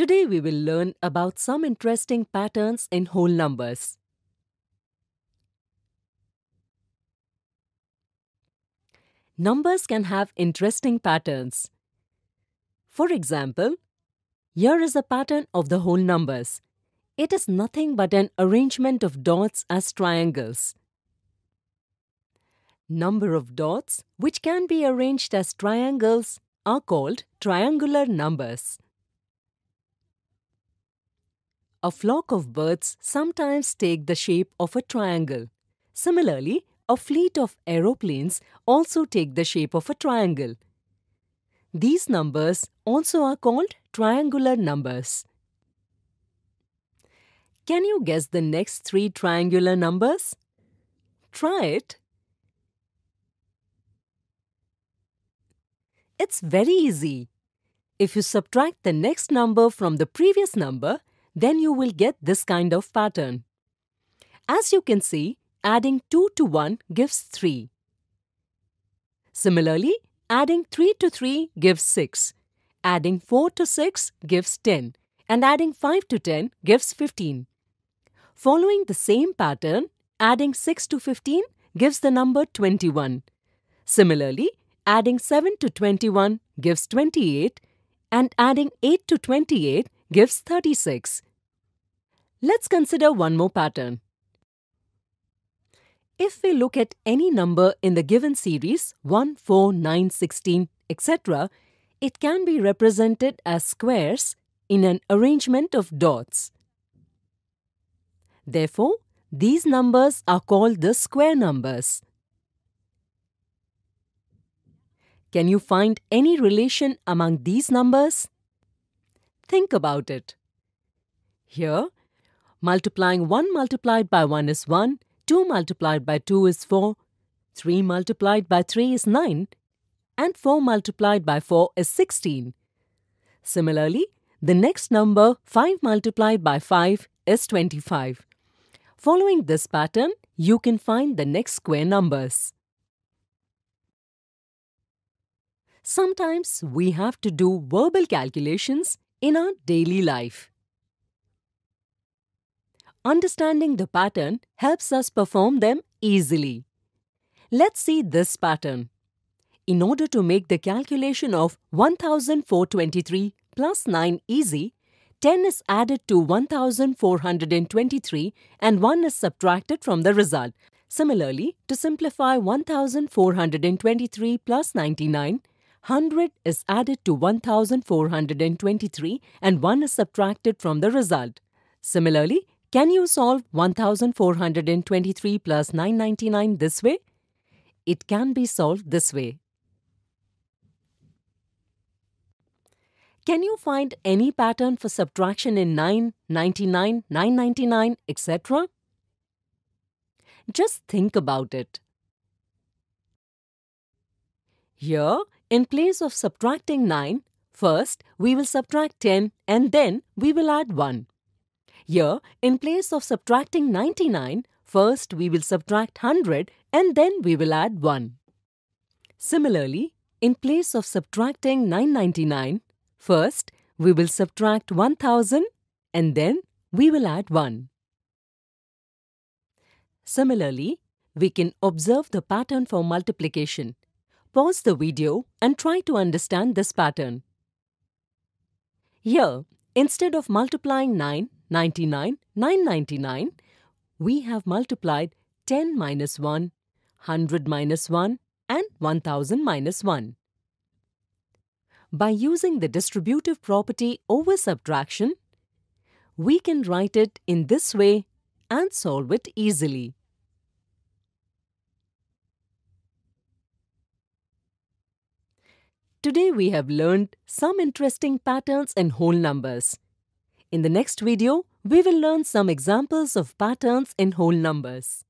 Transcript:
Today we will learn about some interesting patterns in whole numbers. Numbers can have interesting patterns. For example, here is a pattern of the whole numbers. It is nothing but an arrangement of dots as triangles. Number of dots, which can be arranged as triangles, are called triangular numbers. A flock of birds sometimes take the shape of a triangle. Similarly, a fleet of aeroplanes also take the shape of a triangle. These numbers also are called triangular numbers. Can you guess the next three triangular numbers? Try it. It's very easy. If you subtract the next number from the previous number, then you will get this kind of pattern. As you can see, adding 2 to 1 gives 3. Similarly, adding 3 to 3 gives 6. Adding 4 to 6 gives 10. And adding 5 to 10 gives 15. Following the same pattern, adding 6 to 15 gives the number 21. Similarly, adding 7 to 21 gives 28 and adding 8 to 28 gives 36. Let's consider one more pattern. If we look at any number in the given series 1, 4, 9, 16, etc., it can be represented as squares in an arrangement of dots. Therefore, these numbers are called the square numbers. Can you find any relation among these numbers? Think about it. Here, Multiplying 1 multiplied by 1 is 1, 2 multiplied by 2 is 4, 3 multiplied by 3 is 9, and 4 multiplied by 4 is 16. Similarly, the next number 5 multiplied by 5 is 25. Following this pattern, you can find the next square numbers. Sometimes we have to do verbal calculations in our daily life. Understanding the pattern helps us perform them easily. Let's see this pattern. In order to make the calculation of 1423 plus 9 easy, 10 is added to 1423 and 1 is subtracted from the result. Similarly, to simplify 1423 plus 99, 100 is added to 1423 and 1 is subtracted from the result. Similarly, can you solve 1423 plus 999 this way? It can be solved this way. Can you find any pattern for subtraction in 9, 99, 999, etc.? Just think about it. Here, in place of subtracting 9, first we will subtract 10 and then we will add 1. Here, in place of subtracting 99, first we will subtract 100 and then we will add 1. Similarly, in place of subtracting 999, first we will subtract 1000 and then we will add 1. Similarly, we can observe the pattern for multiplication. Pause the video and try to understand this pattern. Here, Instead of multiplying 9, 99, 999, we have multiplied 10 minus 1, 100 minus 1 and 1000 minus 1. By using the distributive property over subtraction, we can write it in this way and solve it easily. Today we have learned some interesting patterns in whole numbers. In the next video, we will learn some examples of patterns in whole numbers.